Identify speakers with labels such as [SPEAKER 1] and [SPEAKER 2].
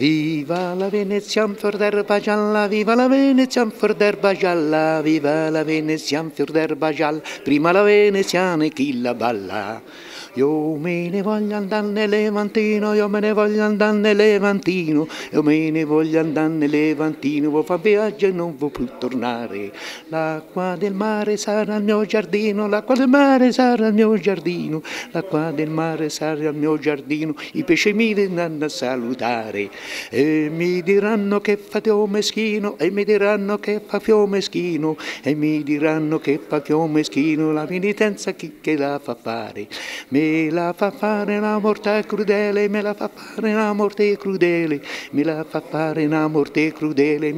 [SPEAKER 1] Viva la Venezia fior d'erba gialla, viva la Venezia fior d'erba gialla, viva la Venezia fior d'erba gialla, prima la Venezia e chi la balla. Io me ne voglio andare nel Levantino, io me ne voglio andare nel Levantino, io me ne voglio andare nel Levantino, vuoi far viaggio e non vuoi più tornare. L'acqua del mare sarà il mio giardino, l'acqua del mare sarà il mio giardino, l'acqua del mare sarà il mio giardino, i pesci mi vengono a salutare. E mi diranno che fate meschino, e mi diranno che fa meschino, e mi diranno che fa meschino, la penitenza chi che la fa fare? Me la fa fare una morte crudele, me la fa fare una morte crudele, me la fa fare una morte crudele.